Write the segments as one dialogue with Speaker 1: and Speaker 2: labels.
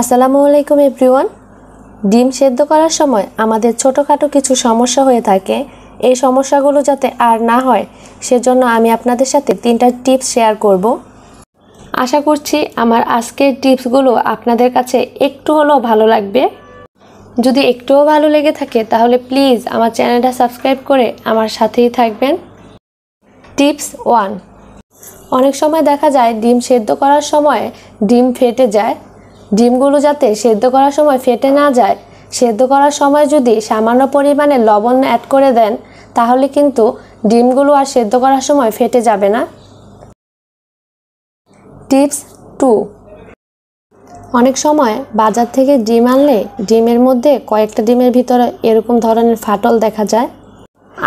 Speaker 1: আসসালামু আলাইকুম এভরিওয়ান ডিম সেদ্ধ করার সময় আমাদের ছোটোখাটো কিছু সমস্যা হয়ে থাকে এই সমস্যাগুলো যাতে আর না হয় সেজন্য আমি আপনাদের সাথে তিনটা টিপস শেয়ার করব আশা করছি আমার আজকের টিপসগুলো আপনাদের কাছে একটু হলেও ভালো লাগবে যদি একটুও ভালো লেগে থাকে তাহলে প্লিজ আমার চ্যানেলটা সাবস্ক্রাইব করে আমার সাথেই থাকবেন টিপস ওয়ান অনেক সময় দেখা যায় ডিম সেদ্ধ করার সময় ডিম ফেটে যায় ডিমগুলো যাতে সেদ্ধ করার সময় ফেটে না যায় সেদ্ধ করার সময় যদি সামান্য পরিমাণে লবণ অ্যাড করে দেন তাহলে কিন্তু ডিমগুলো আর সেদ্ধ করার সময় ফেটে যাবে না টিপস টু অনেক সময় বাজার থেকে ডিম আনলে ডিমের মধ্যে কয়েকটা ডিমের ভিতরে এরকম ধরনের ফাটল দেখা যায়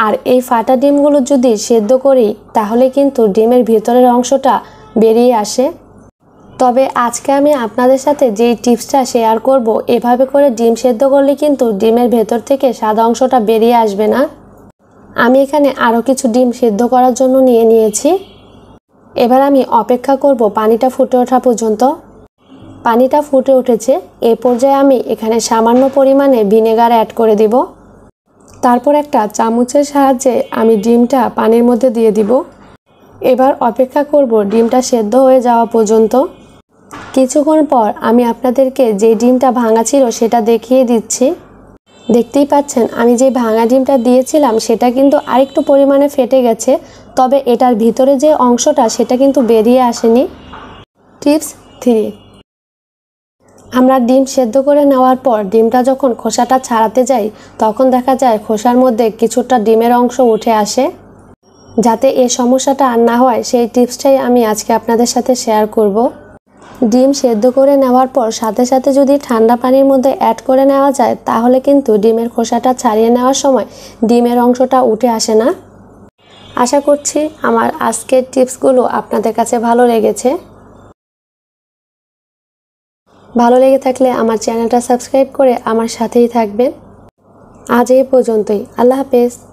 Speaker 1: আর এই ফাটা ডিমগুলো যদি সেদ্ধ করি তাহলে কিন্তু ডিমের ভিতরের অংশটা বেরিয়ে আসে তবে আজকে আমি আপনাদের সাথে যেই টিপসটা শেয়ার করব এভাবে করে ডিম সেদ্ধ করলে কিন্তু ডিমের ভেতর থেকে সাদা অংশটা বেরিয়ে আসবে না আমি এখানে আরও কিছু ডিম সেদ্ধ করার জন্য নিয়ে নিয়েছি এবার আমি অপেক্ষা করব পানিটা ফুটে ওঠা পর্যন্ত পানিটা ফুটে উঠেছে এ পর্যায়ে আমি এখানে সামান্য পরিমাণে ভিনেগার অ্যাড করে দিব তারপর একটা চামচের সাহায্যে আমি ডিমটা পানির মধ্যে দিয়ে দিব এবার অপেক্ষা করব ডিমটা সেদ্ধ হয়ে যাওয়া পর্যন্ত কিছুক্ষণ পর আমি আপনাদেরকে যে ডিমটা ভাঙা ছিল সেটা দেখিয়ে দিচ্ছি দেখতেই পাচ্ছেন আমি যে ভাঙা ডিমটা দিয়েছিলাম সেটা কিন্তু আরেকটু পরিমাণে ফেটে গেছে তবে এটার ভিতরে যে অংশটা সেটা কিন্তু বেরিয়ে আসেনি টিপস থ্রি আমরা ডিম সেদ্ধ করে নেওয়ার পর ডিমটা যখন খোসাটা ছাড়াতে যাই তখন দেখা যায় খোসার মধ্যে কিছুটা ডিমের অংশ উঠে আসে যাতে এ সমস্যাটা আর না হয় সেই টিপসটাই আমি আজকে আপনাদের সাথে শেয়ার করবো ডিম সেদ্ধ করে নেওয়ার পর সাথে সাথে যদি ঠান্ডা পানির মধ্যে অ্যাড করে নেওয়া যায় তাহলে কিন্তু ডিমের খোসাটা ছাড়িয়ে নেওয়ার সময় ডিমের অংশটা উঠে আসে না আশা করছি আমার আজকের টিপসগুলো আপনাদের কাছে ভালো লেগেছে ভালো লেগে থাকলে আমার চ্যানেলটা সাবস্ক্রাইব করে আমার সাথেই থাকবেন আজ এই পর্যন্তই আল্লাহ হাফেজ